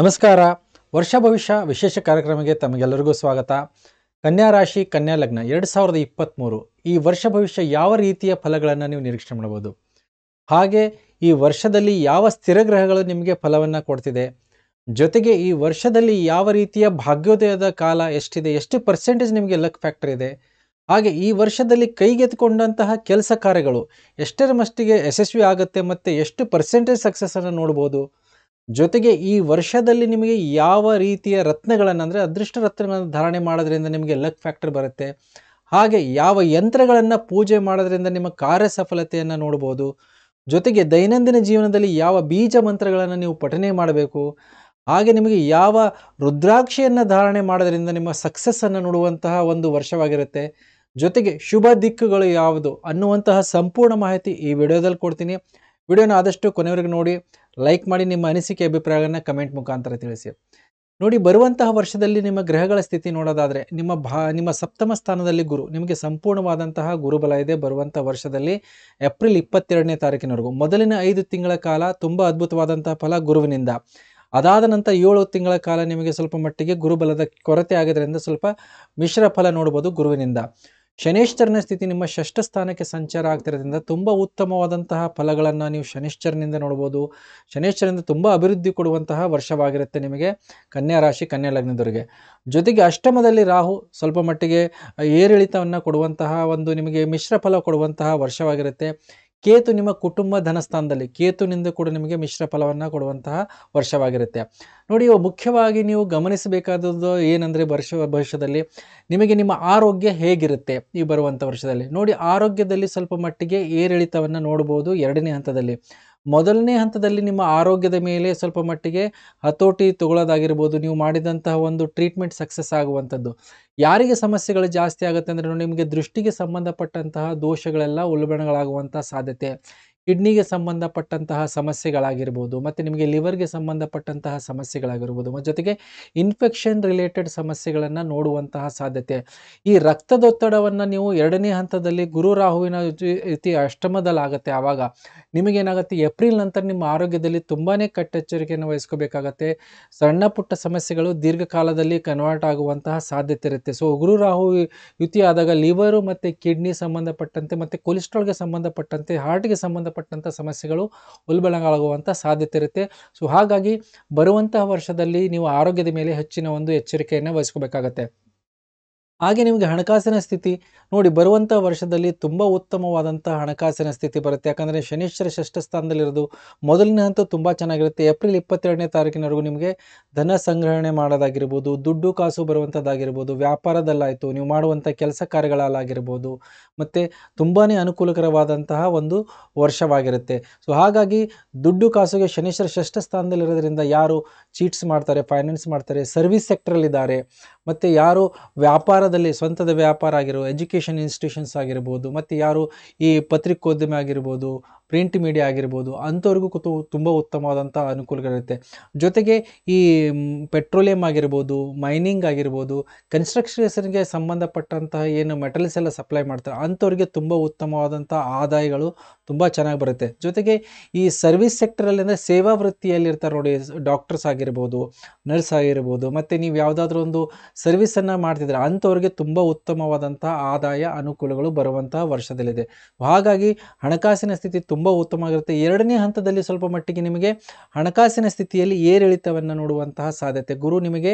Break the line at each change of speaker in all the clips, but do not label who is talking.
ನಮಸ್ಕಾರ ವರ್ಷ ಭವಿಷ್ಯ ವಿಶೇಷ ಕಾರ್ಯಕ್ರಮಕ್ಕೆ ತಮಗೆಲ್ಲರಿಗೂ ಸ್ವಾಗತ ಕನ್ಯಾ ರಾಶಿ ಕನ್ಯಾ ಲಗ್ನ ಎರಡು ಸಾವಿರದ ಇಪ್ಪತ್ತ್ಮೂರು ಈ ವರ್ಷ ಭವಿಷ್ಯ ಯಾವ ರೀತಿಯ ಫಲಗಳನ್ನು ನೀವು ನಿರೀಕ್ಷೆ ಮಾಡಬಹುದು ಹಾಗೆ ಈ ವರ್ಷದಲ್ಲಿ ಯಾವ ಸ್ಥಿರಗ್ರಹಗಳು ನಿಮಗೆ ಫಲವನ್ನು ಕೊಡ್ತಿದೆ ಜೊತೆಗೆ ಈ ವರ್ಷದಲ್ಲಿ ಯಾವ ರೀತಿಯ ಭಾಗ್ಯೋದಯದ ಕಾಲ ಎಷ್ಟಿದೆ ಎಷ್ಟು ಪರ್ಸೆಂಟೇಜ್ ನಿಮಗೆ ಲಕ್ ಫ್ಯಾಕ್ಟರ್ ಇದೆ ಹಾಗೆ ಈ ವರ್ಷದಲ್ಲಿ ಕೈಗೆತ್ತಿಕೊಂಡಂತಹ ಕೆಲಸ ಕಾರ್ಯಗಳು ಎಷ್ಟರ ಮಟ್ಟಿಗೆ ಯಶಸ್ವಿ ಆಗುತ್ತೆ ಮತ್ತು ಎಷ್ಟು ಪರ್ಸೆಂಟೇಜ್ ಸಕ್ಸಸ್ಸನ್ನು ನೋಡ್ಬೋದು ಜೊತೆಗೆ ಈ ವರ್ಷದಲ್ಲಿ ನಿಮಗೆ ಯಾವ ರೀತಿಯ ರತ್ನಗಳನ್ನು ಅಂದರೆ ಅದೃಷ್ಟ ರತ್ನಗಳನ್ನು ಧಾರಣೆ ಮಾಡೋದ್ರಿಂದ ನಿಮಗೆ ಲಕ್ ಫ್ಯಾಕ್ಟರ್ ಬರುತ್ತೆ ಹಾಗೆ ಯಾವ ಯಂತ್ರಗಳನ್ನು ಪೂಜೆ ಮಾಡೋದ್ರಿಂದ ನಿಮ್ಮ ಕಾರ್ಯ ಸಫಲತೆಯನ್ನು ನೋಡ್ಬೋದು ಜೊತೆಗೆ ದೈನಂದಿನ ಜೀವನದಲ್ಲಿ ಯಾವ ಬೀಜ ಮಂತ್ರಗಳನ್ನು ನೀವು ಪಠನೆ ಮಾಡಬೇಕು ಹಾಗೆ ನಿಮಗೆ ಯಾವ ರುದ್ರಾಕ್ಷಿಯನ್ನು ಧಾರಣೆ ಮಾಡೋದ್ರಿಂದ ನಿಮ್ಮ ಸಕ್ಸಸ್ಸನ್ನು ನೋಡುವಂತಹ ಒಂದು ವರ್ಷವಾಗಿರುತ್ತೆ ಜೊತೆಗೆ ಶುಭ ದಿಕ್ಕುಗಳು ಯಾವುದು ಅನ್ನುವಂತಹ ಸಂಪೂರ್ಣ ಮಾಹಿತಿ ಈ ವಿಡಿಯೋದಲ್ಲಿ ಕೊಡ್ತೀನಿ ವಿಡಿಯೋನ ಆದಷ್ಟು ಕೊನೆವರೆಗೂ ನೋಡಿ ಲೈಕ್ ಮಾಡಿ ನಿಮ್ಮ ಅನಿಸಿಕೆ ಅಭಿಪ್ರಾಯಗಳನ್ನು ಕಮೆಂಟ್ ಮುಖಾಂತರ ತಿಳಿಸಿ ನೋಡಿ ಬರುವಂತಹ ವರ್ಷದಲ್ಲಿ ನಿಮ್ಮ ಗ್ರಹಗಳ ಸ್ಥಿತಿ ನೋಡೋದಾದರೆ ನಿಮ್ಮ ಭಾ ನಿಮ್ಮ ಸಪ್ತಮ ಸ್ಥಾನದಲ್ಲಿ ಗುರು ನಿಮಗೆ ಸಂಪೂರ್ಣವಾದಂತಹ ಗುರುಬಲ ಇದೆ ಬರುವಂಥ ವರ್ಷದಲ್ಲಿ ಏಪ್ರಿಲ್ ಇಪ್ಪತ್ತೆರಡನೇ ತಾರೀಕಿನವರೆಗೂ ಮೊದಲಿನ ಐದು ತಿಂಗಳ ಕಾಲ ತುಂಬ ಅದ್ಭುತವಾದಂತಹ ಫಲ ಗುರುವಿನಿಂದ ಅದಾದ ನಂತರ ಏಳು ತಿಂಗಳ ಕಾಲ ನಿಮಗೆ ಸ್ವಲ್ಪ ಮಟ್ಟಿಗೆ ಗುರುಬಲದ ಕೊರತೆ ಆಗಿದ್ದರಿಂದ ಸ್ವಲ್ಪ ಮಿಶ್ರ ಫಲ ನೋಡ್ಬೋದು ಗುರುವಿನಿಂದ ಶನೇಶ್ಚರನ ಸ್ಥಿತಿ ನಿಮ್ಮ ಷಷ್ಠ ಸ್ಥಾನಕ್ಕೆ ಸಂಚಾರ ಆಗ್ತಿರೋದ್ರಿಂದ ತುಂಬ ಉತ್ತಮವಾದಂತಹ ಫಲಗಳನ್ನು ನೀವು ಶನಿಶ್ಚರನಿಂದ ನೋಡ್ಬೋದು ಶನೇಶ್ಚರನಿಂದ ತುಂಬ ಅಭಿವೃದ್ಧಿ ಕೊಡುವಂತಹ ವರ್ಷವಾಗಿರುತ್ತೆ ನಿಮಗೆ ಕನ್ಯಾ ರಾಶಿ ಕನ್ಯಾ ಲಗ್ನದವರಿಗೆ ಜೊತೆಗೆ ಅಷ್ಟಮದಲ್ಲಿ ರಾಹು ಸ್ವಲ್ಪ ಮಟ್ಟಿಗೆ ಏರಿಳಿತವನ್ನು ಕೊಡುವಂತಹ ಒಂದು ನಿಮಗೆ ಮಿಶ್ರ ಫಲ ಕೊಡುವಂತಹ ವರ್ಷವಾಗಿರುತ್ತೆ ಕೇತು ನಿಮ್ಮ ಕುಟುಂಬ ಧನಸ್ಥಾನದಲ್ಲಿ ಕೇತುನಿಂದ ಕೂಡ ನಿಮಗೆ ಮಿಶ್ರ ಫಲವನ್ನು ಕೊಡುವಂತಹ ವರ್ಷವಾಗಿರುತ್ತೆ ನೋಡಿ ಮುಖ್ಯವಾಗಿ ನೀವು ಗಮನಿಸಬೇಕಾದದ್ದು ಏನಂದರೆ ವರ್ಷ ಭವಿಷ್ಯದಲ್ಲಿ ನಿಮಗೆ ನಿಮ್ಮ ಆರೋಗ್ಯ ಹೇಗಿರುತ್ತೆ ಈ ಬರುವಂಥ ವರ್ಷದಲ್ಲಿ ನೋಡಿ ಆರೋಗ್ಯದಲ್ಲಿ ಸ್ವಲ್ಪ ಮಟ್ಟಿಗೆ ಏರಿಳಿತವನ್ನು ನೋಡ್ಬೋದು ಎರಡನೇ ಹಂತದಲ್ಲಿ ಮೊದಲನೇ ಹಂತದಲ್ಲಿ ನಿಮ್ಮ ಆರೋಗ್ಯದ ಮೇಲೆ ಸ್ವಲ್ಪ ಮಟ್ಟಿಗೆ ಹತೋಟಿ ತಗೊಳ್ಳೋದಾಗಿರ್ಬೋದು ನೀವು ಮಾಡಿದಂತಹ ಒಂದು ಟ್ರೀಟ್ಮೆಂಟ್ ಸಕ್ಸಸ್ ಆಗುವಂಥದ್ದು ಯಾರಿಗೆ ಸಮಸ್ಯೆಗಳು ಜಾಸ್ತಿ ಆಗುತ್ತೆ ಅಂದರೆ ನಿಮಗೆ ದೃಷ್ಟಿಗೆ ಸಂಬಂಧಪಟ್ಟಂತಹ ದೋಷಗಳೆಲ್ಲ ಉಲ್ಬಣಗಳಾಗುವಂಥ ಸಾಧ್ಯತೆ ಕಿಡ್ನಿಗೆ ಸಂಬಂಧಪಟ್ಟಂತಹ ಸಮಸ್ಯೆಗಳಾಗಿರ್ಬೋದು ಮತ್ತು ನಿಮಗೆ ಲಿವರ್ಗೆ ಸಂಬಂಧಪಟ್ಟಂತಹ ಸಮಸ್ಯೆಗಳಾಗಿರ್ಬೋದು ಮತ್ತು ಜೊತೆಗೆ ಇನ್ಫೆಕ್ಷನ್ ರಿಲೇಟೆಡ್ ಸಮಸ್ಯೆಗಳನ್ನು ನೋಡುವಂತಹ ಸಾಧ್ಯತೆ ಈ ರಕ್ತದೊತ್ತಡವನ್ನು ನೀವು ಎರಡನೇ ಹಂತದಲ್ಲಿ ಗುರು ರಾಹುವಿನ ರೀತಿ ಅಷ್ಟಮದಲ್ಲಾಗುತ್ತೆ ಆವಾಗ ನಿಮಗೇನಾಗುತ್ತೆ ಏಪ್ರಿಲ್ ನಂತರ ನಿಮ್ಮ ಆರೋಗ್ಯದಲ್ಲಿ ತುಂಬಾ ಕಟ್ಟೆಚ್ಚರಿಕೆಯನ್ನು ವಹಿಸ್ಕೋಬೇಕಾಗತ್ತೆ ಸಣ್ಣ ಪುಟ್ಟ ಸಮಸ್ಯೆಗಳು ದೀರ್ಘಕಾಲದಲ್ಲಿ ಕನ್ವರ್ಟ್ ಆಗುವಂತಹ ಸಾಧ್ಯತೆ ಇರುತ್ತೆ ಸೊ ಗುರು ರಾಹು ಯುತಿಯಾದಾಗ ಲಿವರು ಮತ್ತು ಕಿಡ್ನಿ ಸಂಬಂಧಪಟ್ಟಂತೆ ಮತ್ತು ಕೊಲೆಸ್ಟ್ರಾಲ್ಗೆ ಸಂಬಂಧಪಟ್ಟಂತೆ ಹಾರ್ಟ್ಗೆ ಸಂಬಂಧ ಸಂಬಂಧಪಟ್ಟಂಥ ಸಮಸ್ಯೆಗಳು ಉಲ್ಬಣಗಳಾಗುವಂಥ ಸಾಧ್ಯತೆ ಇರುತ್ತೆ ಸೊ ಹಾಗಾಗಿ ಬರುವಂತಹ ವರ್ಷದಲ್ಲಿ ನೀವು ಆರೋಗ್ಯದ ಮೇಲೆ ಹೆಚ್ಚಿನ ಒಂದು ಎಚ್ಚರಿಕೆಯನ್ನು ವಹಿಸ್ಕೋಬೇಕಾಗತ್ತೆ ಹಾಗೆ ನಿಮಗೆ ಹಣಕಾಸಿನ ಸ್ಥಿತಿ ನೋಡಿ ಬರುವಂಥ ವರ್ಷದಲ್ಲಿ ತುಂಬ ಉತ್ತಮವಾದಂಥ ಹಣಕಾಸಿನ ಸ್ಥಿತಿ ಬರುತ್ತೆ ಯಾಕಂದರೆ ಶನಿಶ್ಚರ ಷಷ್ಠ ಸ್ಥಾನದಲ್ಲಿರೋದು ಮೊದಲಿನ ಹಂತ ತುಂಬ ಚೆನ್ನಾಗಿರುತ್ತೆ ಏಪ್ರಿಲ್ ಇಪ್ಪತ್ತೆರಡನೇ ತಾರೀಕಿನವರೆಗೂ ನಿಮಗೆ ಧನ ಸಂಗ್ರಹಣೆ ಮಾಡೋದಾಗಿರ್ಬೋದು ದುಡ್ಡು ಕಾಸು ಬರುವಂಥದ್ದಾಗಿರ್ಬೋದು ವ್ಯಾಪಾರದಲ್ಲಾಯಿತು ನೀವು ಮಾಡುವಂಥ ಕೆಲಸ ಕಾರ್ಯಗಳಲ್ಲಾಗಿರ್ಬೋದು ಮತ್ತು ತುಂಬಾ ಅನುಕೂಲಕರವಾದಂತಹ ಒಂದು ವರ್ಷವಾಗಿರುತ್ತೆ ಸೊ ಹಾಗಾಗಿ ದುಡ್ಡು ಕಾಸುಗೆ ಶನಿಶ್ಚರ ಷಷ್ಠ ಸ್ಥಾನದಲ್ಲಿರೋದ್ರಿಂದ ಯಾರು ಚೀಟ್ಸ್ ಮಾಡ್ತಾರೆ ಫೈನಾನ್ಸ್ ಮಾಡ್ತಾರೆ ಸರ್ವಿಸ್ ಸೆಕ್ಟ್ರಲ್ಲಿದ್ದಾರೆ ಮತ್ತು ಯಾರು ವ್ಯಾಪಾರದಲ್ಲಿ ಸ್ವಂತದ ವ್ಯಾಪಾರ ಆಗಿರೋ ಎಜುಕೇಷನ್ ಇನ್ಸ್ಟಿಟ್ಯೂಷನ್ಸ್ ಆಗಿರ್ಬೋದು ಮತ್ತು ಯಾರು ಈ ಪತ್ರಿಕೋದ್ಯಮ ಆಗಿರ್ಬೋದು ಪ್ರಿಂಟ್ ಮೀಡಿಯಾ ಆಗಿರ್ಬೋದು ಅಂಥವ್ರಿಗೂ ಕುತು ತುಂಬ ಉತ್ತಮವಾದಂಥ ಅನುಕೂಲಗಳಿರುತ್ತೆ ಜೊತೆಗೆ ಈ ಪೆಟ್ರೋಲಿಯಂ ಆಗಿರ್ಬೋದು ಮೈನಿಂಗ್ ಆಗಿರ್ಬೋದು ಕನ್ಸ್ಟ್ರಕ್ಷನ್ಸ್ಗೆ ಸಂಬಂಧಪಟ್ಟಂತಹ ಏನು ಮೆಟಲ್ಸ್ ಎಲ್ಲ ಸಪ್ಲೈ ಮಾಡ್ತಾರೆ ಅಂಥವ್ರಿಗೆ ತುಂಬ ಉತ್ತಮವಾದಂಥ ಆದಾಯಗಳು ತುಂಬ ಚೆನ್ನಾಗಿ ಬರುತ್ತೆ ಜೊತೆಗೆ ಈ ಸರ್ವಿಸ್ ಸೆಕ್ಟರಲ್ಲಿ ಅಂದರೆ ಸೇವಾ ವೃತ್ತಿಯಲ್ಲಿರ್ತಾರೆ ನೋಡಿ ಡಾಕ್ಟರ್ಸ್ ಆಗಿರ್ಬೋದು ನರ್ಸ್ ಆಗಿರ್ಬೋದು ಮತ್ತು ನೀವು ಯಾವುದಾದ್ರೂ ಒಂದು ಸರ್ವಿಸನ್ನು ಮಾಡ್ತಿದ್ರೆ ಅಂಥವ್ರಿಗೆ ತುಂಬ ಉತ್ತಮವಾದಂಥ ಆದಾಯ ಅನುಕೂಲಗಳು ಬರುವಂಥ ವರ್ಷದಲ್ಲಿದೆ ಹಾಗಾಗಿ ಹಣಕಾಸಿನ ಸ್ಥಿತಿ ತುಂಬ ತುಂಬ ಉತ್ತಮವಾಗಿರುತ್ತೆ ಎರಡನೇ ಹಂತದಲ್ಲಿ ಸ್ವಲ್ಪ ಮಟ್ಟಿಗೆ ನಿಮಗೆ ಹಣಕಾಸಿನ ಸ್ಥಿತಿಯಲ್ಲಿ ಏರಿಳಿತವನ್ನು ನೋಡುವಂತಹ ಸಾಧ್ಯತೆ ಗುರು ನಿಮಗೆ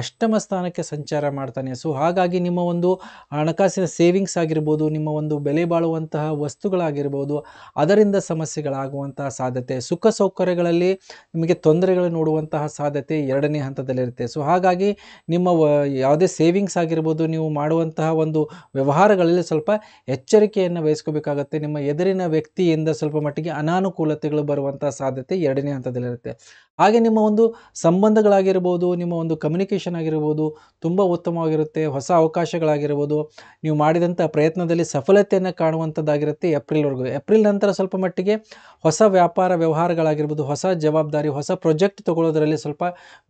ಅಷ್ಟಮ ಸ್ಥಾನಕ್ಕೆ ಸಂಚಾರ ಮಾಡ್ತಾನೆ ಸೊ ಹಾಗಾಗಿ ನಿಮ್ಮ ಒಂದು ಹಣಕಾಸಿನ ಸೇವಿಂಗ್ಸ್ ಆಗಿರ್ಬೋದು ನಿಮ್ಮ ಒಂದು ಬೆಲೆ ಬಾಳುವಂತಹ ವಸ್ತುಗಳಾಗಿರ್ಬೋದು ಅದರಿಂದ ಸಮಸ್ಯೆಗಳಾಗುವಂತಹ ಸಾಧ್ಯತೆ ಸುಖ ಸೌಕರ್ಯಗಳಲ್ಲಿ ನಿಮಗೆ ತೊಂದರೆಗಳು ನೋಡುವಂತಹ ಸಾಧ್ಯತೆ ಎರಡನೇ ಹಂತದಲ್ಲಿರುತ್ತೆ ಸೊ ಹಾಗಾಗಿ ನಿಮ್ಮ ಯಾವುದೇ ಸೇವಿಂಗ್ಸ್ ಆಗಿರ್ಬೋದು ನೀವು ಮಾಡುವಂತಹ ಒಂದು ವ್ಯವಹಾರಗಳಲ್ಲಿ ಸ್ವಲ್ಪ ಎಚ್ಚರಿಕೆಯನ್ನು ವಹಿಸ್ಕೋಬೇಕಾಗತ್ತೆ ನಿಮ್ಮ ಎದುರಿನ ವ್ಯಕ್ತಿಯಿಂದ ಸ್ವಲ್ಪ ಮಟ್ಟಿಗೆ ಅನಾನುಕೂಲತೆಗಳು ಬರುವಂತಹ ಸಾಧ್ಯತೆ ಎರಡನೇ ಹಂತದಲ್ಲಿರುತ್ತೆ ಹಾಗೆ ನಿಮ್ಮ ಒಂದು ಸಂಬಂಧಗಳಾಗಿರ್ಬೋದು ನಿಮ್ಮ ಒಂದು ಕಮ್ಯುನಿಕೇಷನ್ ಆಗಿರ್ಬೋದು ತುಂಬ ಉತ್ತಮವಾಗಿರುತ್ತೆ ಹೊಸ ಅವಕಾಶಗಳಾಗಿರ್ಬೋದು ನೀವು ಮಾಡಿದಂಥ ಪ್ರಯತ್ನದಲ್ಲಿ ಸಫಲತೆಯನ್ನು ಕಾಣುವಂಥದ್ದಾಗಿರುತ್ತೆ ಏಪ್ರಿಲ್ವರೆಗೂ ಏಪ್ರಿಲ್ ನಂತರ ಸ್ವಲ್ಪ ಮಟ್ಟಿಗೆ ಹೊಸ ವ್ಯಾಪಾರ ವ್ಯವಹಾರಗಳಾಗಿರ್ಬೋದು ಹೊಸ ಜವಾಬ್ದಾರಿ ಹೊಸ ಪ್ರೊಜೆಕ್ಟ್ ತಗೊಳ್ಳೋದರಲ್ಲಿ ಸ್ವಲ್ಪ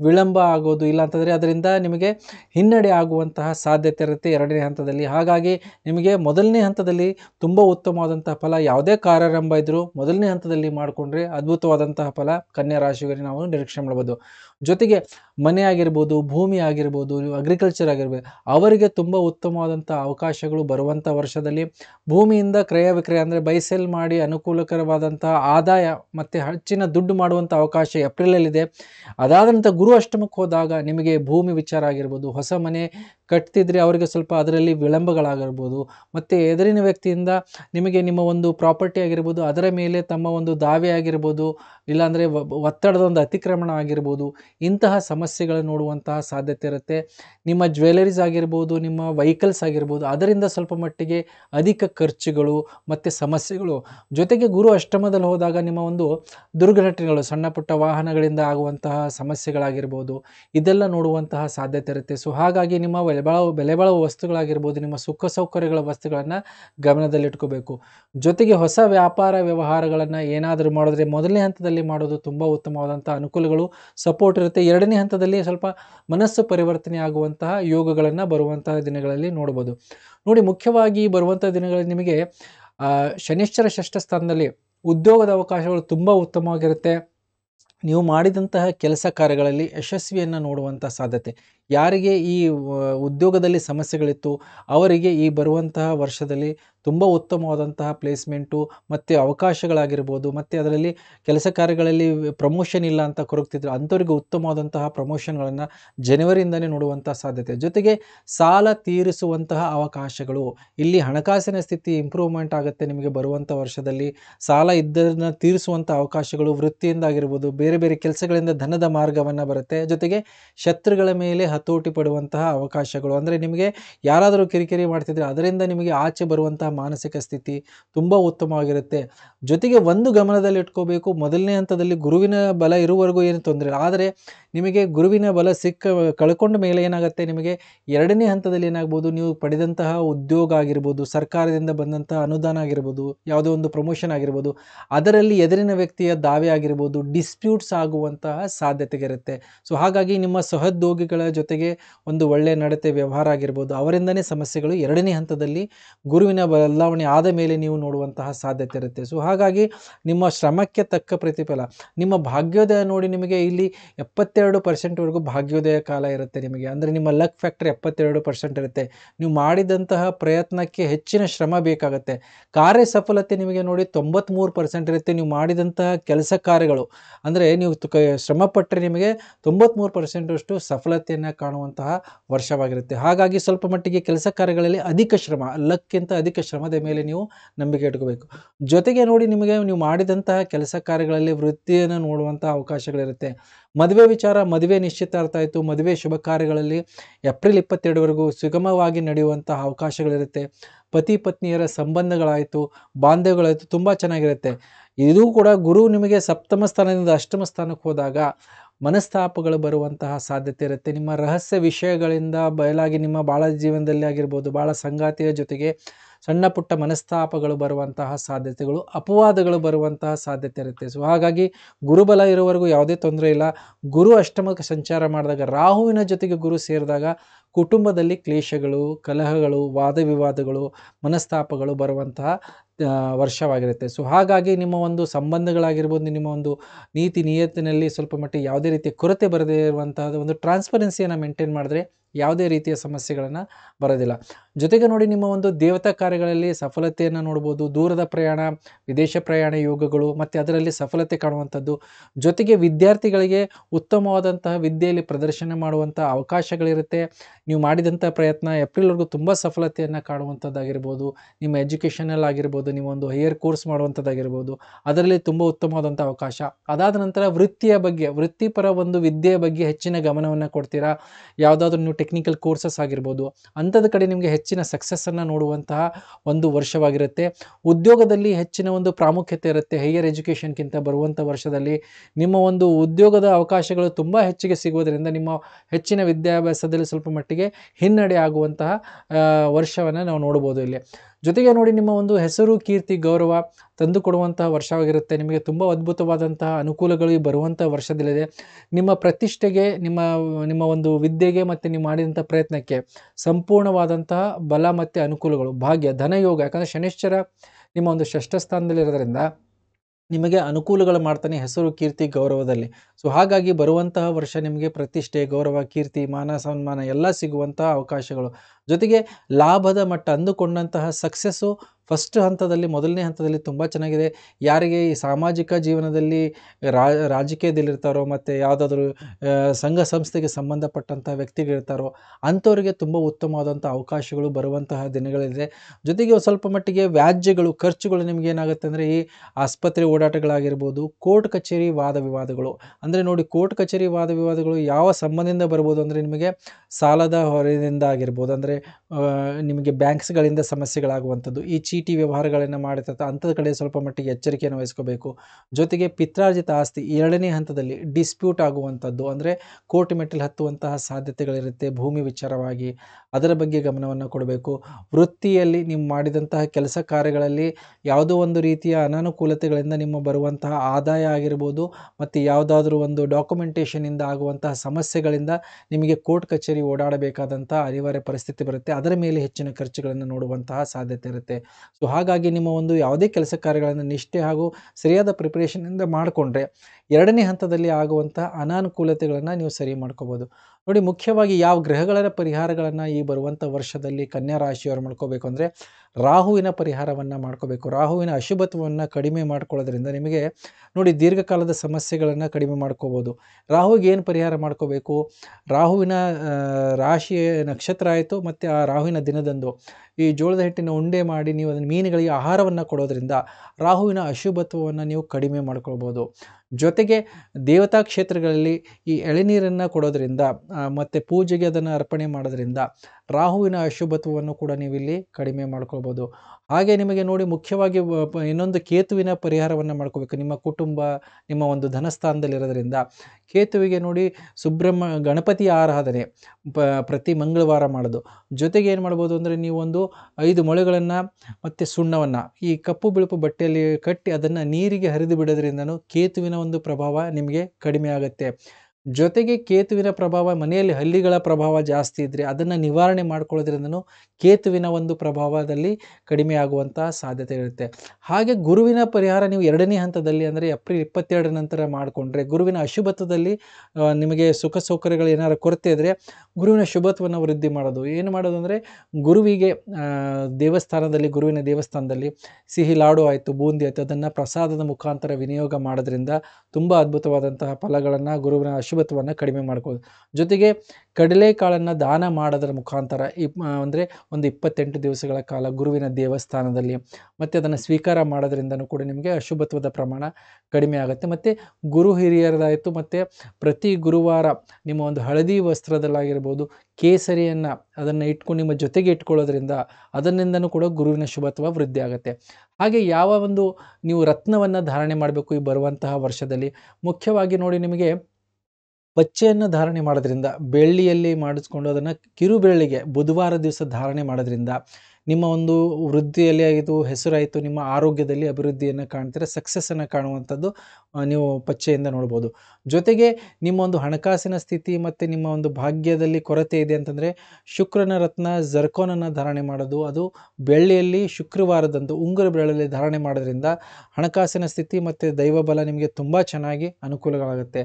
ವಿಳಂಬ ಆಗೋದು ಇಲ್ಲಾಂತಂದರೆ ಅದರಿಂದ ನಿಮಗೆ ಹಿನ್ನಡೆ ಆಗುವಂತಹ ಸಾಧ್ಯತೆ ಇರುತ್ತೆ ಎರಡನೇ ಹಂತದಲ್ಲಿ ಹಾಗಾಗಿ ನಿಮಗೆ ಮೊದಲನೇ ಹಂತದಲ್ಲಿ ತುಂಬ ಉತ್ತಮವಾದಂತಹ ಫಲ ಯಾವುದೇ ಕಾರ್ಯಾರಂಭ ಇದ್ದರೂ ಮೊದಲನೇ ಹಂತದಲ್ಲಿ ಮಾಡಿಕೊಂಡ್ರೆ ಅದ್ಭುತವಾದಂತಹ ಫಲ ಕನ್ಯಾ ರಾಶಿಗಳಿಗೆ ನಾವು ನಿರೀಕ್ಷೆ ಮಾಡಬಹುದು ಜೊತೆಗೆ ಮನೆ ಆಗಿರ್ಬೋದು ಭೂಮಿ ಆಗಿರ್ಬೋದು ಅಗ್ರಿಕಲ್ಚರ್ ಆಗಿರ್ಬೋದು ಅವರಿಗೆ ತುಂಬ ಉತ್ತಮವಾದಂಥ ಅವಕಾಶಗಳು ಬರುವಂಥ ವರ್ಷದಲ್ಲಿ ಭೂಮಿಯಿಂದ ಕ್ರಯ ವಿಕ್ರಯ ಅಂದರೆ ಬೈ ಮಾಡಿ ಅನುಕೂಲಕರವಾದಂಥ ಆದಾಯ ಮತ್ತು ಹೆಚ್ಚಿನ ದುಡ್ಡು ಮಾಡುವಂಥ ಅವಕಾಶ ಏಪ್ರಿಲಲ್ಲಿದೆ ಅದಾದ ನಂತರ ಗುರು ಅಷ್ಟಮಕ್ಕೆ ಹೋದಾಗ ನಿಮಗೆ ಭೂಮಿ ವಿಚಾರ ಆಗಿರ್ಬೋದು ಹೊಸ ಮನೆ ಕಟ್ತಿದ್ರೆ ಅವರಿಗೆ ಸ್ವಲ್ಪ ಅದರಲ್ಲಿ ವಿಳಂಬಗಳಾಗಿರ್ಬೋದು ಮತ್ತು ಎದುರಿನ ವ್ಯಕ್ತಿಯಿಂದ ನಿಮಗೆ ನಿಮ್ಮ ಒಂದು ಪ್ರಾಪರ್ಟಿ ಆಗಿರ್ಬೋದು ಅದರ ಮೇಲೆ ತಮ್ಮ ಒಂದು ದಾವೆ ಆಗಿರ್ಬೋದು ಇಲ್ಲಾಂದರೆ ಒತ್ತಡದ ಒಂದು ಅತಿಕ್ರಮಣ ಆಗಿರ್ಬೋದು ಇಂತಹ ಸಮಸ್ಯೆಗಳು ನೋಡುವಂತಹ ಸಾಧ್ಯತೆ ಇರುತ್ತೆ ನಿಮ್ಮ ಜ್ಯುವೆಲರೀಸ್ ಆಗಿರ್ಬೋದು ನಿಮ್ಮ ವೆಹಿಕಲ್ಸ್ ಆಗಿರ್ಬೋದು ಅದರಿಂದ ಸ್ವಲ್ಪ ಮಟ್ಟಿಗೆ ಅಧಿಕ ಖರ್ಚುಗಳು ಮತ್ತು ಸಮಸ್ಯೆಗಳು ಜೊತೆಗೆ ಗುರು ಅಷ್ಟಮದಲ್ಲಿ ಹೋದಾಗ ನಿಮ್ಮ ಒಂದು ದುರ್ಘಟನೆಗಳು ಸಣ್ಣ ಪುಟ್ಟ ವಾಹನಗಳಿಂದ ಆಗುವಂತಹ ಸಮಸ್ಯೆಗಳಾಗಿರ್ಬೋದು ಇದೆಲ್ಲ ನೋಡುವಂತಹ ಸಾಧ್ಯತೆ ಇರುತ್ತೆ ಸೊ ಹಾಗಾಗಿ ನಿಮ್ಮ ಬೆಲೆಬಾಳುವ ಬೆಲೆಬಾಳುವ ವಸ್ತುಗಳಾಗಿರ್ಬೋದು ನಿಮ್ಮ ಸುಖ ಸೌಕರ್ಯಗಳ ವಸ್ತುಗಳನ್ನು ಗಮನದಲ್ಲಿಟ್ಕೋಬೇಕು ಜೊತೆಗೆ ಹೊಸ ವ್ಯಾಪಾರ ವ್ಯವಹಾರಗಳನ್ನು ಏನಾದರೂ ಮಾಡಿದ್ರೆ ಮೊದಲನೇ ಹಂತದಲ್ಲಿ ಮಾಡೋದು ತುಂಬ ಉತ್ತಮವಾದಂಥ ಅನುಕೂಲಗಳು ಸಪೋರ್ಟ್ ಕೊಟ್ಟಿರುತ್ತೆ ಎರಡನೇ ಹಂತದಲ್ಲಿ ಸ್ವಲ್ಪ ಮನಸ್ಸು ಪರಿವರ್ತನೆ ಆಗುವಂತಹ ಯೋಗಗಳನ್ನು ಬರುವಂತಹ ದಿನಗಳಲ್ಲಿ ನೋಡ್ಬೋದು ನೋಡಿ ಮುಖ್ಯವಾಗಿ ಬರುವಂಥ ದಿನಗಳಲ್ಲಿ ನಿಮಗೆ ಶನಿಶ್ಚರ ಷಷ್ಠ ಸ್ಥಾನದಲ್ಲಿ ಉದ್ಯೋಗದ ಅವಕಾಶಗಳು ತುಂಬ ಉತ್ತಮವಾಗಿರುತ್ತೆ ನೀವು ಮಾಡಿದಂತಹ ಕೆಲಸ ಕಾರ್ಯಗಳಲ್ಲಿ ಯಶಸ್ವಿಯನ್ನು ನೋಡುವಂಥ ಸಾಧ್ಯತೆ ಯಾರಿಗೆ ಈ ಉದ್ಯೋಗದಲ್ಲಿ ಸಮಸ್ಯೆಗಳಿತ್ತು ಅವರಿಗೆ ಈ ಬರುವಂತಹ ವರ್ಷದಲ್ಲಿ ತುಂಬ ಉತ್ತಮವಾದಂತಹ ಪ್ಲೇಸ್ಮೆಂಟು ಮತ್ತು ಅವಕಾಶಗಳಾಗಿರ್ಬೋದು ಮತ್ತು ಅದರಲ್ಲಿ ಕೆಲಸ ಕಾರ್ಯಗಳಲ್ಲಿ ಪ್ರಮೋಷನ್ ಇಲ್ಲ ಅಂತ ಕೊರಗ್ತಿದ್ರು ಅಂಥವ್ರಿಗೆ ಉತ್ತಮವಾದಂತಹ ಪ್ರಮೋಷನ್ಗಳನ್ನು ಜನವರಿಯಿಂದಲೇ ನೋಡುವಂಥ ಸಾಧ್ಯತೆ ಜೊತೆಗೆ ಸಾಲ ತೀರಿಸುವಂತಹ ಅವಕಾಶಗಳು ಇಲ್ಲಿ ಹಣಕಾಸಿನ ಸ್ಥಿತಿ ಇಂಪ್ರೂವ್ಮೆಂಟ್ ಆಗುತ್ತೆ ನಿಮಗೆ ಬರುವಂಥ ವರ್ಷದಲ್ಲಿ ಸಾಲ ಇದ್ದನ್ನು ತೀರಿಸುವಂಥ ಅವಕಾಶಗಳು ವೃತ್ತಿಯಿಂದ ಆಗಿರ್ಬೋದು ಬೇರೆ ಬೇರೆ ಕೆಲಸಗಳಿಂದ ಧನದ ಮಾರ್ಗವನ್ನು ಬರುತ್ತೆ ಜೊತೆಗೆ ಶತ್ರುಗಳ ಮೇಲೆ ಹತೋಟಿ ಪಡುವಂತಹ ಅವಕಾಶಗಳು ಅಂದರೆ ನಿಮಗೆ ಯಾರಾದರೂ ಕಿರಿಕಿರಿ ಮಾಡ್ತಿದ್ರೆ ಅದರಿಂದ ನಿಮಗೆ ಆಚೆ ಬರುವಂತಹ ಮಾನಸಿಕ ಸ್ಥಿತಿ ತುಂಬ ಉತ್ತಮವಾಗಿರುತ್ತೆ ಜೊತೆಗೆ ಒಂದು ಗಮನದಲ್ಲಿ ಇಟ್ಕೋಬೇಕು ಮೊದಲನೇ ಹಂತದಲ್ಲಿ ಗುರುವಿನ ಬಲ ಇರುವವರೆಗೂ ಏನು ತೊಂದರೆ ಆದರೆ ನಿಮಗೆ ಗುರುವಿನ ಬಲ ಸಿಕ್ಕ ಕಳ್ಕೊಂಡ ಮೇಲೆ ಏನಾಗುತ್ತೆ ನಿಮಗೆ ಎರಡನೇ ಹಂತದಲ್ಲಿ ಏನಾಗ್ಬೋದು ನೀವು ಪಡೆದಂತಹ ಉದ್ಯೋಗ ಆಗಿರ್ಬೋದು ಸರ್ಕಾರದಿಂದ ಬಂದಂತಹ ಅನುದಾನ ಆಗಿರ್ಬೋದು ಯಾವುದೋ ಒಂದು ಪ್ರಮೋಷನ್ ಆಗಿರ್ಬೋದು ಅದರಲ್ಲಿ ಎದುರಿನ ವ್ಯಕ್ತಿಯ ದಾವೆ ಆಗಿರ್ಬೋದು ಡಿಸ್ಪ್ಯೂಟ್ಸ್ ಆಗುವಂತಹ ಸಾಧ್ಯತೆಗಿರುತ್ತೆ ಸೊ ಹಾಗಾಗಿ ನಿಮ್ಮ ಸಹೋದ್ಯೋಗಿಗಳ ಜೊತೆಗೆ ಒಂದು ಒಳ್ಳೆಯ ನಡತೆ ವ್ಯವಹಾರ ಆಗಿರ್ಬೋದು ಅವರಿಂದನೇ ಸಮಸ್ಯೆಗಳು ಎರಡನೇ ಹಂತದಲ್ಲಿ ಗುರುವಿನ ಬದಲಾವಣೆ ಆದ ಮೇಲೆ ನೀವು ನೋಡುವಂತಹ ಸಾಧ್ಯತೆ ಇರುತ್ತೆ ಸೊ ಹಾಗಾಗಿ ನಿಮ್ಮ ಶ್ರಮಕ್ಕೆ ತಕ್ಕ ಪ್ರತಿಫಲ ನಿಮ್ಮ ಭಾಗ್ಯೋದಯ ನೋಡಿ ನಿಮಗೆ ಇಲ್ಲಿ ಎಪ್ಪತ್ತೆರಡು ಎಪ್ಪತ್ತೆರಡು ಪರ್ಸೆಂಟ್ವರೆಗೂ ಭಾಗ್ಯೋದಯ ಕಾಲ ಇರುತ್ತೆ ನಿಮಗೆ ಅಂದರೆ ನಿಮ್ಮ ಲಕ್ ಫ್ಯಾಕ್ಟರ್ ಎಪ್ಪತ್ತೆರಡು ಪರ್ಸೆಂಟ್ ಇರುತ್ತೆ ನೀವು ಮಾಡಿದಂತಹ ಪ್ರಯತ್ನಕ್ಕೆ ಹೆಚ್ಚಿನ ಶ್ರಮ ಬೇಕಾಗುತ್ತೆ ಕಾರ್ಯ ಸಫಲತೆ ನಿಮಗೆ ನೋಡಿ ತೊಂಬತ್ತ್ಮೂರು ಪರ್ಸೆಂಟ್ ಇರುತ್ತೆ ನೀವು ಮಾಡಿದಂತಹ ಕೆಲಸ ಕಾರ್ಯಗಳು ಅಂದರೆ ನೀವು ಶ್ರಮ ಪಟ್ಟರೆ ನಿಮಗೆ ತೊಂಬತ್ತ್ಮೂರು ಪರ್ಸೆಂಟಷ್ಟು ಸಫಲತೆಯನ್ನು ಕಾಣುವಂತಹ ವರ್ಷವಾಗಿರುತ್ತೆ ಹಾಗಾಗಿ ಸ್ವಲ್ಪ ಮಟ್ಟಿಗೆ ಕೆಲಸ ಕಾರ್ಯಗಳಲ್ಲಿ ಅಧಿಕ ಶ್ರಮ ಲಕ್ಕಿಂತ ಅಧಿಕ ಶ್ರಮದ ಮೇಲೆ ನೀವು ನಂಬಿಕೆ ಇಟ್ಕೋಬೇಕು ಜೊತೆಗೆ ನೋಡಿ ನಿಮಗೆ ನೀವು ಮಾಡಿದಂತಹ ಕೆಲಸ ಕಾರ್ಯಗಳಲ್ಲಿ ವೃತ್ತಿಯನ್ನು ನೋಡುವಂತಹ ಅವಕಾಶಗಳಿರುತ್ತೆ ಮದುವೆ ವಿಚಾರ ಮದುವೆ ನಿಶ್ಚಿತಾರ್ಥ ಆಯಿತು ಮದುವೆ ಶುಭ ಕಾರ್ಯಗಳಲ್ಲಿ ಏಪ್ರಿಲ್ ಇಪ್ಪತ್ತೆರಡವರೆಗೂ ಸುಗಮವಾಗಿ ನಡೆಯುವಂತಹ ಅವಕಾಶಗಳಿರುತ್ತೆ ಪತಿ ಪತ್ನಿಯರ ಸಂಬಂಧಗಳಾಯಿತು ಬಾಂಧವ್ಯಗಳಾಯಿತು ತುಂಬ ಚೆನ್ನಾಗಿರುತ್ತೆ ಇದು ಕೂಡ ಗುರು ನಿಮಗೆ ಸಪ್ತಮ ಸ್ಥಾನದಿಂದ ಅಷ್ಟಮ ಸ್ಥಾನಕ್ಕೆ ಹೋದಾಗ ಮನಸ್ತಾಪಗಳು ಬರುವಂತಹ ಸಾಧ್ಯತೆ ಇರುತ್ತೆ ನಿಮ್ಮ ರಹಸ್ಯ ವಿಷಯಗಳಿಂದ ಬಯಲಾಗಿ ನಿಮ್ಮ ಬಾಳ ಜೀವನದಲ್ಲಿ ಆಗಿರ್ಬೋದು ಭಾಳ ಸಂಗಾತಿಯ ಜೊತೆಗೆ ಸಣ್ಣ ಪುಟ್ಟ ಮನಸ್ತಾಪಗಳು ಬರುವಂತಹ ಸಾಧ್ಯತೆಗಳು ಅಪವಾದಗಳು ಬರುವಂತಹ ಸಾಧ್ಯತೆ ಇರುತ್ತೆ ಸೊ ಹಾಗಾಗಿ ಗುರುಬಲ ಇರೋವರೆಗೂ ಯಾವುದೇ ತೊಂದರೆ ಇಲ್ಲ ಗುರು ಅಷ್ಟಮಕ್ಕೆ ಸಂಚಾರ ಮಾಡಿದಾಗ ರಾಹುವಿನ ಜೊತೆಗೆ ಗುರು ಸೇರಿದಾಗ ಕುಟುಂಬದಲ್ಲಿ ಕ್ಲೇಷಗಳು ಕಲಹಗಳು ವಾದ ವಿವಾದಗಳು ಮನಸ್ತಾಪಗಳು ಬರುವಂತಹ ವರ್ಷವಾಗಿರುತ್ತೆ ಸೊ ಹಾಗಾಗಿ ನಿಮ್ಮ ಒಂದು ಸಂಬಂಧಗಳಾಗಿರ್ಬೋದು ನಿಮ್ಮ ಒಂದು ನೀತಿ ನಿಯತ್ತಿನಲ್ಲಿ ಸ್ವಲ್ಪ ಮಟ್ಟಿಗೆ ಯಾವುದೇ ರೀತಿಯ ಕೊರತೆ ಬರದೇ ಇರುವಂತಹ ಒಂದು ಟ್ರಾನ್ಸ್ಪರೆನ್ಸಿಯನ್ನು ಮೇಂಟೈನ್ ಮಾಡಿದ್ರೆ ಯಾವುದೇ ರೀತಿಯ ಸಮಸ್ಯೆಗಳನ್ನು ಬರೋದಿಲ್ಲ ಜೊತೆಗೆ ನೋಡಿ ನಿಮ್ಮ ಒಂದು ದೇವತಾ ಕಾರ್ಯಗಳಲ್ಲಿ ಸಫಲತೆಯನ್ನು ನೋಡ್ಬೋದು ದೂರದ ಪ್ರಯಾಣ ವಿದೇಶ ಪ್ರಯಾಣ ಯೋಗಗಳು ಮತ್ತು ಅದರಲ್ಲಿ ಸಫಲತೆ ಕಾಣುವಂಥದ್ದು ಜೊತೆಗೆ ವಿದ್ಯಾರ್ಥಿಗಳಿಗೆ ಉತ್ತಮವಾದಂತಹ ವಿದ್ಯೆಯಲ್ಲಿ ಪ್ರದರ್ಶನ ಮಾಡುವಂಥ ಅವಕಾಶಗಳಿರುತ್ತೆ ನೀವು ಮಾಡಿದಂಥ ಪ್ರಯತ್ನ ಏಪ್ರಿಲ್ವರೆಗೂ ತುಂಬ ಸಫಲತೆಯನ್ನು ಕಾಣುವಂಥದ್ದಾಗಿರ್ಬೋದು ನಿಮ್ಮ ಎಜುಕೇಷನಲ್ಲಿ ಆಗಿರ್ಬೋದು ನೀವೊಂದು ಹೈಯರ್ ಕೋರ್ಸ್ ಮಾಡುವಂಥದ್ದಾಗಿರ್ಬೋದು ಅದರಲ್ಲಿ ತುಂಬ ಉತ್ತಮವಾದಂಥ ಅವಕಾಶ ಅದಾದ ನಂತರ ವೃತ್ತಿಯ ಬಗ್ಗೆ ವೃತ್ತಿಪರ ಒಂದು ವಿದ್ಯೆಯ ಬಗ್ಗೆ ಹೆಚ್ಚಿನ ಗಮನವನ್ನು ಕೊಡ್ತೀರಾ ಯಾವುದಾದ್ರೂ ನೀವು ಟೆಕ್ನಿಕಲ್ ಕೋರ್ಸಸ್ ಆಗಿರ್ಬೋದು ಅಂಥದ ಕಡೆ ನಿಮಗೆ ಹೆಚ್ಚಿನ ಸಕ್ಸಸ್ಸನ್ನು ನೋಡುವಂತಹ ಒಂದು ವರ್ಷವಾಗಿರುತ್ತೆ ಉದ್ಯೋಗದಲ್ಲಿ ಹೆಚ್ಚಿನ ಒಂದು ಪ್ರಾಮುಖ್ಯತೆ ಇರುತ್ತೆ ಹೈಯರ್ ಎಜುಕೇಷನ್ಗಿಂತ ಬರುವಂಥ ವರ್ಷದಲ್ಲಿ ನಿಮ್ಮ ಒಂದು ಉದ್ಯೋಗದ ಅವಕಾಶಗಳು ತುಂಬ ಹೆಚ್ಚಿಗೆ ಸಿಗುವುದರಿಂದ ನಿಮ್ಮ ಹೆಚ್ಚಿನ ವಿದ್ಯಾಭ್ಯಾಸದಲ್ಲಿ ಸ್ವಲ್ಪ ಮಟ್ಟಿಗೆ ಮಟ್ಟಿಗೆ ಹಿನ್ನಡೆ ಆಗುವಂತಹ ವರ್ಷವನ್ನು ನಾವು ನೋಡ್ಬೋದು ಇಲ್ಲಿ ಜೊತೆಗೆ ನೋಡಿ ನಿಮ್ಮ ಒಂದು ಹೆಸರು ಕೀರ್ತಿ ಗೌರವ ಕೊಡುವಂತಹ ವರ್ಷವಾಗಿರುತ್ತೆ ನಿಮಗೆ ತುಂಬ ಅದ್ಭುತವಾದಂತಹ ಅನುಕೂಲಗಳು ಬರುವಂಥ ವರ್ಷದಲ್ಲಿದೆ ನಿಮ್ಮ ಪ್ರತಿಷ್ಠೆಗೆ ನಿಮ್ಮ ನಿಮ್ಮ ಒಂದು ವಿದ್ಯೆಗೆ ಮತ್ತು ನೀವು ಮಾಡಿದಂಥ ಪ್ರಯತ್ನಕ್ಕೆ ಸಂಪೂರ್ಣವಾದಂತಹ ಬಲ ಮತ್ತು ಅನುಕೂಲಗಳು ಭಾಗ್ಯ ಧನಯೋಗ ಯಾಕಂದರೆ ಶನಿಶ್ಚರ ನಿಮ್ಮ ಒಂದು ಷಷ್ಠ ಸ್ಥಾನದಲ್ಲಿರೋದ್ರಿಂದ ನಿಮಗೆ ಅನುಕೂಲಗಳು ಮಾಡ್ತಾನೆ ಹೆಸರು ಕೀರ್ತಿ ಗೌರವದಲ್ಲಿ ಸೊ ಹಾಗಾಗಿ ಬರುವಂತಹ ವರ್ಷ ನಿಮಗೆ ಪ್ರತಿಷ್ಠೆ ಗೌರವ ಕೀರ್ತಿ ಮಾನ ಸನ್ಮಾನ ಎಲ್ಲ ಸಿಗುವಂತಹ ಅವಕಾಶಗಳು ಜೊತೆಗೆ ಲಾಭದ ಮಟ್ಟ ಅಂದುಕೊಂಡಂತಹ ಸಕ್ಸಸ್ಸು ಫಸ್ಟ್ ಹಂತದಲ್ಲಿ ಮೊದಲನೇ ಹಂತದಲ್ಲಿ ತುಂಬ ಚೆನ್ನಾಗಿದೆ ಯಾರಿಗೆ ಈ ಸಾಮಾಜಿಕ ಜೀವನದಲ್ಲಿ ರಾಜಕೀಯದಲ್ಲಿರ್ತಾರೋ ಮತ್ತು ಯಾವುದಾದ್ರೂ ಸಂಘ ಸಂಸ್ಥೆಗೆ ಸಂಬಂಧಪಟ್ಟಂಥ ವ್ಯಕ್ತಿಗಳಿರ್ತಾರೋ ಅಂಥವರಿಗೆ ತುಂಬ ಉತ್ತಮವಾದಂಥ ಅವಕಾಶಗಳು ಬರುವಂತಹ ದಿನಗಳಿದೆ ಜೊತೆಗೆ ಸ್ವಲ್ಪ ಮಟ್ಟಿಗೆ ವ್ಯಾಜ್ಯಗಳು ಖರ್ಚುಗಳು ನಿಮ್ಗೆ ಏನಾಗುತ್ತೆ ಅಂದರೆ ಈ ಆಸ್ಪತ್ರೆ ಓಡಾಟಗಳಾಗಿರ್ಬೋದು ಕೋರ್ಟ್ ಕಚೇರಿ ವಾದ ವಿವಾದಗಳು ಅಂದರೆ ನೋಡಿ ಕೋರ್ಟ್ ಕಚೇರಿ ವಾದ ವಿವಾದಗಳು ಯಾವ ಸಂಬಂಧದಿಂದ ಬರ್ಬೋದು ಅಂದರೆ ನಿಮಗೆ ಸಾಲದ ಹೊರೆಯಿಂದ ಆಗಿರ್ಬೋದು ಅಂದರೆ ನಿಮಗೆ ಬ್ಯಾಂಕ್ಸ್ಗಳಿಂದ ಸಮಸ್ಯೆಗಳಾಗುವಂಥದ್ದು ಈ ಚೀಟಿ ವ್ಯವಹಾರಗಳನ್ನು ಮಾಡುತ್ತೆ ಅಂಥದ್ದು ಕಡೆ ಸ್ವಲ್ಪ ಮಟ್ಟಿಗೆ ಎಚ್ಚರಿಕೆಯನ್ನು ವಹಿಸ್ಕೋಬೇಕು ಜೊತೆಗೆ ಪಿತ್ರಾರ್ಜಿತ ಆಸ್ತಿ ಎರಡನೇ ಹಂತದಲ್ಲಿ ಡಿಸ್ಪ್ಯೂಟ್ ಆಗುವಂಥದ್ದು ಅಂದರೆ ಕೋರ್ಟ್ ಮೆಟ್ಟಲು ಹತ್ತುವಂತಹ ಸಾಧ್ಯತೆಗಳಿರುತ್ತೆ ಭೂಮಿ ವಿಚಾರವಾಗಿ ಅದರ ಬಗ್ಗೆ ಗಮನವನ್ನು ಕೊಡಬೇಕು ವೃತ್ತಿಯಲ್ಲಿ ನೀವು ಮಾಡಿದಂತಹ ಕೆಲಸ ಕಾರ್ಯಗಳಲ್ಲಿ ಯಾವುದೋ ಒಂದು ರೀತಿಯ ಅನಾನುಕೂಲತೆಗಳಿಂದ ನಿಮ್ಮ ಬರುವಂತಹ ಆದಾಯ ಆಗಿರ್ಬೋದು ಮತ್ತು ಯಾವುದಾದ್ರೂ ಒಂದು ಡಾಕ್ಯುಮೆಂಟೇಷನಿಂದ ಆಗುವಂತಹ ಸಮಸ್ಯೆಗಳಿಂದ ನಿಮಗೆ ಕೋರ್ಟ್ ಕಚೇರಿ ಓಡಾಡಬೇಕಾದಂಥ ಅನಿವಾರ್ಯ ಪರಿಸ್ಥಿತಿ ಬರುತ್ತೆ ಅದರ ಮೇಲೆ ಹೆಚ್ಚಿನ ಖರ್ಚುಗಳನ್ನು ನೋಡುವಂತಹ ಸಾಧ್ಯತೆ ಇರುತ್ತೆ ಸೊ ಹಾಗಾಗಿ ನಿಮ್ಮ ಒಂದು ಯಾವುದೇ ಕೆಲಸ ಕಾರ್ಯಗಳನ್ನು ನಿಷ್ಠೆ ಹಾಗೂ ಸರಿಯಾದ ಪ್ರಿಪ್ರೇಷನಿಂದ ಮಾಡಿಕೊಂಡ್ರೆ ಎರಡನೇ ಹಂತದಲ್ಲಿ ಆಗುವಂಥ ಅನಾನುಕೂಲತೆಗಳನ್ನು ನೀವು ಸರಿ ಮಾಡ್ಕೋಬೋದು ನೋಡಿ ಮುಖ್ಯವಾಗಿ ಯಾವ ಗ್ರಹಗಳ ಪರಿಹಾರಗಳನ್ನು ಈ ಬರುವಂಥ ವರ್ಷದಲ್ಲಿ ಕನ್ಯಾ ರಾಶಿಯವರು ಮಾಡ್ಕೋಬೇಕು ಅಂದರೆ ರಾಹುವಿನ ಪರಿಹಾರವನ್ನು ಮಾಡ್ಕೋಬೇಕು ರಾಹುವಿನ ಅಶುಭತ್ವವನ್ನು ಕಡಿಮೆ ಮಾಡ್ಕೊಳ್ಳೋದ್ರಿಂದ ನಿಮಗೆ ನೋಡಿ ದೀರ್ಘಕಾಲದ ಸಮಸ್ಯೆಗಳನ್ನು ಕಡಿಮೆ ಮಾಡ್ಕೋಬೋದು ರಾಹುವಿಗೆ ಏನು ಪರಿಹಾರ ಮಾಡ್ಕೋಬೇಕು ರಾಹುವಿನ ರಾಶಿ ನಕ್ಷತ್ರ ಆಯಿತು ಮತ್ತು ಆ ರಾಹುವಿನ ದಿನದಂದು ಈ ಜೋಳದ ಹಿಟ್ಟಿನ ಉಂಡೆ ಮಾಡಿ ನೀವು ಅದನ್ನು ಮೀನುಗಳಿಗೆ ಆಹಾರವನ್ನು ಕೊಡೋದ್ರಿಂದ ರಾಹುವಿನ ಅಶುಭತ್ವವನ್ನು ನೀವು ಕಡಿಮೆ ಮಾಡ್ಕೊಳ್ಬೋದು ಜೊತೆಗೆ ದೇವತಾ ಕ್ಷೇತ್ರಗಳಲ್ಲಿ ಈ ಎಳೆನೀರನ್ನು ಕೊಡೋದ್ರಿಂದ ಮತ್ತು ಪೂಜೆಗೆ ಅದನ್ನು ಅರ್ಪಣೆ ಮಾಡೋದ್ರಿಂದ ರಾಹುವಿನ ಅಶುಭತ್ವವನ್ನು ಕೂಡ ನೀವಿಲ್ಲಿ ಕಡಿಮೆ ಮಾಡ್ಕೊಳ್ಬೋದು ಹಾಗೆ ನಿಮಗೆ ನೋಡಿ ಮುಖ್ಯವಾಗಿ ಇನ್ನೊಂದು ಕೇತುವಿನ ಪರಿಹಾರವನ್ನು ಮಾಡ್ಕೋಬೇಕು ನಿಮ್ಮ ಕುಟುಂಬ ನಿಮ್ಮ ಒಂದು ಧನಸ್ಥಾನದಲ್ಲಿರೋದ್ರಿಂದ ಕೇತುವಿಗೆ ನೋಡಿ ಸುಬ್ರಹ್ಮ ಗಣಪತಿ ಆರಾಧನೆ ಪ್ರತಿ ಮಂಗಳವಾರ ಮಾಡೋದು ಜೊತೆಗೆ ಏನು ಮಾಡ್ಬೋದು ಅಂದರೆ ನೀವೊಂದು ಐದು ಮೊಳೆಗಳನ್ನು ಮತ್ತು ಸುಣ್ಣವನ್ನು ಈ ಕಪ್ಪು ಬಿಳುಪು ಬಟ್ಟೆಯಲ್ಲಿ ಕಟ್ಟಿ ಅದನ್ನು ನೀರಿಗೆ ಹರಿದು ಬಿಡೋದ್ರಿಂದನೂ ಕೇತುವಿನ ಒಂದು ಪ್ರಭಾವ ನಿಮಗೆ ಕಡಿಮೆ ಆಗುತ್ತೆ ಜೊತೆಗೆ ಕೇತುವಿನ ಪ್ರಭಾವ ಮನೆಯಲ್ಲಿ ಹಲ್ಲಿಗಳ ಪ್ರಭಾವ ಜಾಸ್ತಿ ಇದ್ದರೆ ಅದನ್ನು ನಿವಾರಣೆ ಮಾಡ್ಕೊಳ್ಳೋದ್ರಿಂದನೂ ಕೇತುವಿನ ಒಂದು ಪ್ರಭಾವದಲ್ಲಿ ಕಡಿಮೆ ಆಗುವಂಥ ಸಾಧ್ಯತೆ ಇರುತ್ತೆ ಹಾಗೆ ಗುರುವಿನ ಪರಿಹಾರ ನೀವು ಎರಡನೇ ಹಂತದಲ್ಲಿ ಅಂದರೆ ಏಪ್ರಿಲ್ ಇಪ್ಪತ್ತೆರಡರ ನಂತರ ಮಾಡಿಕೊಂಡ್ರೆ ಗುರುವಿನ ಅಶುಭತ್ವದಲ್ಲಿ ನಿಮಗೆ ಸುಖ ಸೌಕರ್ಯಗಳು ಏನಾದರೂ ಕೊರತೆ ಇದ್ದರೆ ಗುರುವಿನ ಶುಭತ್ವವನ್ನು ವೃದ್ಧಿ ಮಾಡೋದು ಏನು ಮಾಡೋದು ಅಂದರೆ ಗುರುವಿಗೆ ದೇವಸ್ಥಾನದಲ್ಲಿ ಗುರುವಿನ ದೇವಸ್ಥಾನದಲ್ಲಿ ಸಿಹಿ ಲಾಡು ಆಯಿತು ಬೂಂದಿ ಆಯಿತು ಅದನ್ನು ಪ್ರಸಾದದ ಮುಖಾಂತರ ವಿನಿಯೋಗ ಮಾಡೋದ್ರಿಂದ ತುಂಬ ಅದ್ಭುತವಾದಂತಹ ಫಲಗಳನ್ನು ಗುರುವಿನ ಅಶುಭ ಶುಭತ್ವವನ್ನು ಕಡಿಮೆ ಮಾಡ್ಕೋದು ಜೊತೆಗೆ ಕಡಲೆಕಾಳನ್ನು ದಾನ ಮಾಡೋದ್ರ ಮುಖಾಂತರ ಇಪ್ ಅಂದರೆ ಒಂದು ಇಪ್ಪತ್ತೆಂಟು ದಿವಸಗಳ ಕಾಲ ಗುರುವಿನ ದೇವಸ್ಥಾನದಲ್ಲಿ ಮತ್ತು ಅದನ್ನು ಸ್ವೀಕಾರ ಮಾಡೋದ್ರಿಂದನೂ ಕೂಡ ನಿಮಗೆ ಅಶುಭತ್ವದ ಪ್ರಮಾಣ ಕಡಿಮೆ ಆಗುತ್ತೆ ಮತ್ತು ಗುರು ಹಿರಿಯರದಾಯಿತು ಮತ್ತು ಪ್ರತಿ ಗುರುವಾರ ನಿಮ್ಮ ಒಂದು ಹಳದಿ ವಸ್ತ್ರದಲ್ಲಾಗಿರ್ಬೋದು ಕೇಸರಿಯನ್ನು ಅದನ್ನು ಇಟ್ಕೊಂಡು ನಿಮ್ಮ ಜೊತೆಗೆ ಇಟ್ಕೊಳ್ಳೋದ್ರಿಂದ ಅದರಿಂದನೂ ಕೂಡ ಗುರುವಿನ ಶುಭತ್ವ ವೃದ್ಧಿ ಆಗುತ್ತೆ ಹಾಗೆ ಯಾವ ಒಂದು ನೀವು ರತ್ನವನ್ನು ಧಾರಣೆ ಮಾಡಬೇಕು ಈ ಬರುವಂತಹ ವರ್ಷದಲ್ಲಿ ಮುಖ್ಯವಾಗಿ ನೋಡಿ ನಿಮಗೆ ಬಚ್ಚೆಯನ್ನು ಧಾರಣೆ ಮಾಡೋದ್ರಿಂದ ಬೆಳ್ಳಿಯಲ್ಲಿ ಮಾಡಿಸ್ಕೊಂಡು ಅದನ್ನು ಕಿರುಬೆಳ್ಳಿಗೆ ಬುಧವಾರ ದಿವಸ ಧಾರಣೆ ಮಾಡೋದ್ರಿಂದ ನಿಮ್ಮ ಒಂದು ವೃದ್ಧಿಯಲ್ಲಿ ಆಯಿತು ಹೆಸರಾಯಿತು ನಿಮ್ಮ ಆರೋಗ್ಯದಲ್ಲಿ ಅಭಿವೃದ್ಧಿಯನ್ನು ಕಾಣ್ತೀರ ಸಕ್ಸಸ್ಸನ್ನು ಕಾಣುವಂಥದ್ದು ನೀವು ಪಚ್ಚೆಯಿಂದ ನೋಡ್ಬೋದು ಜೊತೆಗೆ ನಿಮ್ಮ ಒಂದು ಹಣಕಾಸಿನ ಸ್ಥಿತಿ ಮತ್ತು ನಿಮ್ಮ ಒಂದು ಭಾಗ್ಯದಲ್ಲಿ ಕೊರತೆ ಇದೆ ಅಂತಂದರೆ ಶುಕ್ರನ ರತ್ನ ಜರ್ಕೋನನ್ನು ಧಾರಣೆ ಮಾಡೋದು ಅದು ಬೆಳ್ಳಿಯಲ್ಲಿ ಶುಕ್ರವಾರದಂದು ಉಂಗುರ ಬೆರಳಲ್ಲಿ ಧಾರಣೆ ಮಾಡೋದ್ರಿಂದ ಹಣಕಾಸಿನ ಸ್ಥಿತಿ ಮತ್ತು ದೈವಬಲ ನಿಮಗೆ ತುಂಬ ಚೆನ್ನಾಗಿ ಅನುಕೂಲಗಳಾಗುತ್ತೆ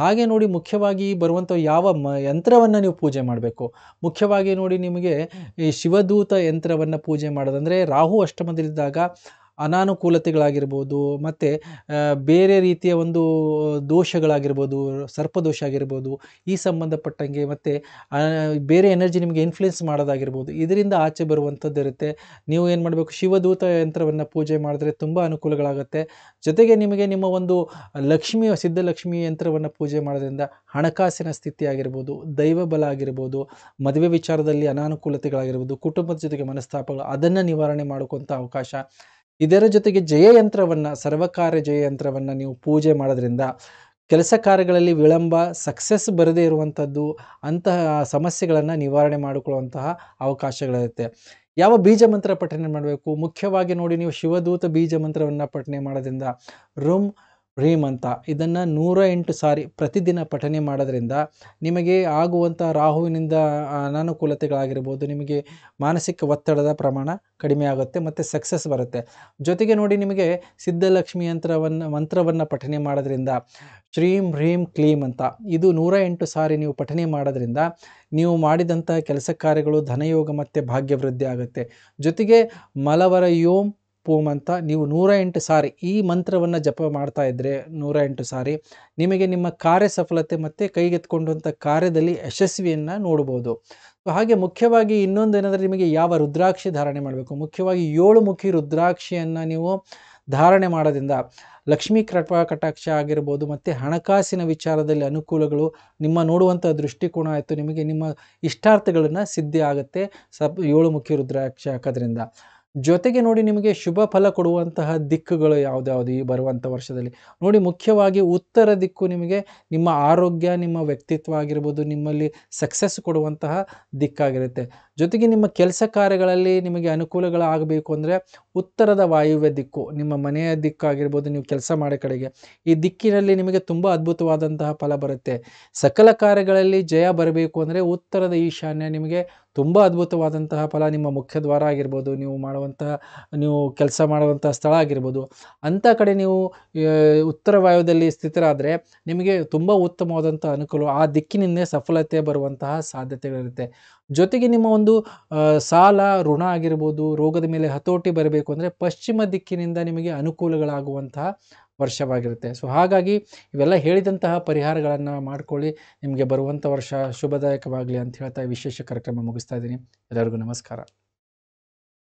ಹಾಗೆ ನೋಡಿ ಮುಖ್ಯವಾಗಿ ಬರುವಂಥ ಯಾವ ಮ ಯಂತ್ರವನ್ನು ನೀವು ಪೂಜೆ ಮಾಡಬೇಕು ಮುಖ್ಯವಾಗಿ ನೋಡಿ ನಿಮಗೆ ಈ ಶಿವದೂತ ಯಂತ್ರವನ್ನು ಪೂಜೆ ಮಾಡೋದಂದರೆ ರಾಹು ಅಷ್ಟಮದಲ್ಲಿದ್ದಾಗ ಅನಾನುಕೂಲತೆಗಳಾಗಿರ್ಬೋದು ಮತ್ತು ಬೇರೆ ರೀತಿಯ ಒಂದು ದೋಷಗಳಾಗಿರ್ಬೋದು ಸರ್ಪದೋಷ ಆಗಿರ್ಬೋದು ಈ ಸಂಬಂಧಪಟ್ಟಂಗೆ ಮತ್ತು ಬೇರೆ ಎನರ್ಜಿ ನಿಮಗೆ ಇನ್ಫ್ಲುಯೆನ್ಸ್ ಮಾಡೋದಾಗಿರ್ಬೋದು ಇದರಿಂದ ಆಚೆ ಬರುವಂಥದ್ದು ಇರುತ್ತೆ ನೀವು ಏನು ಮಾಡಬೇಕು ಶಿವದೂತ ಯಂತ್ರವನ್ನು ಪೂಜೆ ಮಾಡಿದ್ರೆ ತುಂಬ ಅನುಕೂಲಗಳಾಗುತ್ತೆ ಜೊತೆಗೆ ನಿಮಗೆ ನಿಮ್ಮ ಒಂದು ಲಕ್ಷ್ಮಿ ಸಿದ್ಧಲಕ್ಷ್ಮಿ ಯಂತ್ರವನ್ನು ಪೂಜೆ ಮಾಡೋದ್ರಿಂದ ಹಣಕಾಸಿನ ಸ್ಥಿತಿ ಆಗಿರ್ಬೋದು ದೈವ ಬಲ ಆಗಿರ್ಬೋದು ಮದುವೆ ವಿಚಾರದಲ್ಲಿ ಅನಾನುಕೂಲತೆಗಳಾಗಿರ್ಬೋದು ಕುಟುಂಬದ ಜೊತೆಗೆ ಮನಸ್ತಾಪಗಳು ಅದನ್ನು ನಿವಾರಣೆ ಮಾಡುವಂಥ ಅವಕಾಶ ಇದರ ಜೊತೆಗೆ ಜಯಯಂತ್ರವನ್ನು ಜಯ ಜಯಯಂತ್ರವನ್ನು ನೀವು ಪೂಜೆ ಮಾಡೋದ್ರಿಂದ ಕೆಲಸ ಕಾರ್ಯಗಳಲ್ಲಿ ವಿಳಂಬ ಸಕ್ಸಸ್ ಬರದೇ ಇರುವಂಥದ್ದು ಅಂತಹ ಸಮಸ್ಯೆಗಳನ್ನು ನಿವಾರಣೆ ಮಾಡಿಕೊಳ್ಳುವಂತಹ ಅವಕಾಶಗಳಿರುತ್ತೆ ಯಾವ ಬೀಜ ಮಂತ್ರ ಪಠನೆ ಮಾಡಬೇಕು ಮುಖ್ಯವಾಗಿ ನೋಡಿ ನೀವು ಶಿವದೂತ ಬೀಜ ಮಂತ್ರವನ್ನು ಪಠನೆ ಮಾಡೋದ್ರಿಂದ ರುಮ್ ರೀಮ್ ಅಂತ ಇದನ್ನು ನೂರ ಎಂಟು ಸಾರಿ ಪ್ರತಿದಿನ ಪಠನೆ ಮಾಡೋದ್ರಿಂದ ನಿಮಗೆ ಆಗುವಂಥ ರಾಹುವಿನಿಂದ ಅನಾನುಕೂಲತೆಗಳಾಗಿರ್ಬೋದು ನಿಮಗೆ ಮಾನಸಿಕ ಒತ್ತಡದ ಪ್ರಮಾಣ ಕಡಿಮೆ ಆಗುತ್ತೆ ಮತ್ತು ಸಕ್ಸಸ್ ಬರುತ್ತೆ ಜೊತೆಗೆ ನೋಡಿ ನಿಮಗೆ ಸಿದ್ಧಲಕ್ಷ್ಮಿ ಯಂತ್ರವನ್ನು ಮಂತ್ರವನ್ನು ಪಠನೆ ಮಾಡೋದ್ರಿಂದ ಶ್ರೀಂ ಹ್ರೀಂ ಕ್ಲೀಂ ಅಂತ ಇದು ನೂರ ಎಂಟು ಸಾರಿ ನೀವು ಪಠನೆ ಮಾಡೋದ್ರಿಂದ ನೀವು ಮಾಡಿದಂಥ ಕೆಲಸ ಕಾರ್ಯಗಳು ಧನಯೋಗ ಮತ್ತು ಭಾಗ್ಯವೃದ್ಧಿ ಆಗುತ್ತೆ ಜೊತೆಗೆ ಮಲವರ ಯೋಮ್ ಪೂಮ್ ಅಂತ ನೀವು ನೂರ ಎಂಟು ಸಾರಿ ಈ ಮಂತ್ರವನ್ನು ಜಪ ಮಾಡ್ತಾ ಇದ್ದರೆ ನೂರ ಎಂಟು ಸಾರಿ ನಿಮಗೆ ನಿಮ್ಮ ಕಾರ್ಯ ಸಫಲತೆ ಮತ್ತು ಕೈಗೆತ್ಕೊಂಡಂಥ ಕಾರ್ಯದಲ್ಲಿ ಯಶಸ್ವಿಯನ್ನು ನೋಡ್ಬೋದು ಹಾಗೆ ಮುಖ್ಯವಾಗಿ ಇನ್ನೊಂದು ಏನಂದರೆ ನಿಮಗೆ ಯಾವ ರುದ್ರಾಕ್ಷಿ ಧಾರಣೆ ಮಾಡಬೇಕು ಮುಖ್ಯವಾಗಿ ಏಳು ಮುಖಿ ರುದ್ರಾಕ್ಷಿಯನ್ನು ನೀವು ಧಾರಣೆ ಮಾಡೋದ್ರಿಂದ ಲಕ್ಷ್ಮೀ ಕೃಪಾ ಕಟಾಕ್ಷ ಆಗಿರ್ಬೋದು ಮತ್ತು ಹಣಕಾಸಿನ ವಿಚಾರದಲ್ಲಿ ಅನುಕೂಲಗಳು ನಿಮ್ಮ ನೋಡುವಂಥ ದೃಷ್ಟಿಕೋನ ಆಯಿತು ನಿಮಗೆ ನಿಮ್ಮ ಇಷ್ಟಾರ್ಥಗಳನ್ನು ಸಿದ್ಧಿ ಆಗುತ್ತೆ ಸಪ್ ಏಳು ಮುಖಿ ರುದ್ರಾಕ್ಷಿ ಹಾಕೋದ್ರಿಂದ ಜೊತೆಗೆ ನೋಡಿ ನಿಮಗೆ ಶುಭ ಫಲ ಕೊಡುವಂತಹ ದಿಕ್ಕುಗಳು ಯಾವ್ದು ಈ ಬರುವಂಥ ವರ್ಷದಲ್ಲಿ ನೋಡಿ ಮುಖ್ಯವಾಗಿ ಉತ್ತರ ದಿಕ್ಕು ನಿಮಗೆ ನಿಮ್ಮ ಆರೋಗ್ಯ ನಿಮ್ಮ ವ್ಯಕ್ತಿತ್ವ ಆಗಿರ್ಬೋದು ನಿಮ್ಮಲ್ಲಿ ಸಕ್ಸಸ್ ಕೊಡುವಂತಹ ದಿಕ್ಕಾಗಿರುತ್ತೆ ಜೊತೆಗೆ ನಿಮ್ಮ ಕೆಲಸ ಕಾರ್ಯಗಳಲ್ಲಿ ನಿಮಗೆ ಅನುಕೂಲಗಳಾಗಬೇಕು ಅಂದರೆ ಉತ್ತರದ ವಾಯುವ್ಯ ದಿಕ್ಕು ನಿಮ್ಮ ಮನೆಯ ದಿಕ್ಕಾಗಿರ್ಬೋದು ನೀವು ಕೆಲಸ ಮಾಡೋ ಕಡೆಗೆ ಈ ದಿಕ್ಕಿನಲ್ಲಿ ನಿಮಗೆ ತುಂಬ ಅದ್ಭುತವಾದಂತಹ ಫಲ ಬರುತ್ತೆ ಸಕಲ ಕಾರ್ಯಗಳಲ್ಲಿ ಜಯ ಬರಬೇಕು ಅಂದರೆ ಉತ್ತರದ ಈಶಾನ್ಯ ನಿಮಗೆ ತುಂಬ ಅದ್ಭುತವಾದಂತಹ ಫಲ ನಿಮ್ಮ ಮುಖ್ಯ ದ್ವಾರ ಆಗಿರ್ಬೋದು ನೀವು ಮಾಡುವಂತಹ ನೀವು ಕೆಲಸ ಮಾಡುವಂತಹ ಸ್ಥಳ ಆಗಿರ್ಬೋದು ಅಂಥ ಕಡೆ ನೀವು ಉತ್ತರ ವಾಯುದಲ್ಲಿ ಸ್ಥಿತರಾದರೆ ನಿಮಗೆ ತುಂಬ ಉತ್ತಮವಾದಂಥ ಅನುಕೂಲ ಆ ದಿಕ್ಕಿನಿಂದ ಸಫಲತೆ ಬರುವಂತಹ ಸಾಧ್ಯತೆಗಳಿರುತ್ತೆ ಜೊತೆಗೆ ನಿಮ್ಮ ಒಂದು ಸಾಲ ಋಣ ಆಗಿರ್ಬೋದು ರೋಗದ ಮೇಲೆ ಹತೋಟಿ ಬರಬೇಕು ಅಂದರೆ ಪಶ್ಚಿಮ ದಿಕ್ಕಿನಿಂದ ನಿಮಗೆ ಅನುಕೂಲಗಳಾಗುವಂತಹ ವರ್ಷವಾಗಿರುತ್ತೆ ಸೊ ಹಾಗಾಗಿ ಇವೆಲ್ಲ ಹೇಳಿದಂತಹ ಪರಿಹಾರಗಳನ್ನು ಮಾಡಿಕೊಳ್ಳಿ ನಿಮಗೆ ಬರುವಂಥ ವರ್ಷ ಶುಭದಾಯಕವಾಗಲಿ ಅಂತ ಹೇಳ್ತಾ ವಿಶೇಷ ಕಾರ್ಯಕ್ರಮ ಮುಗಿಸ್ತಾ ಇದ್ದೀನಿ ಎಲ್ಲರಿಗೂ ನಮಸ್ಕಾರ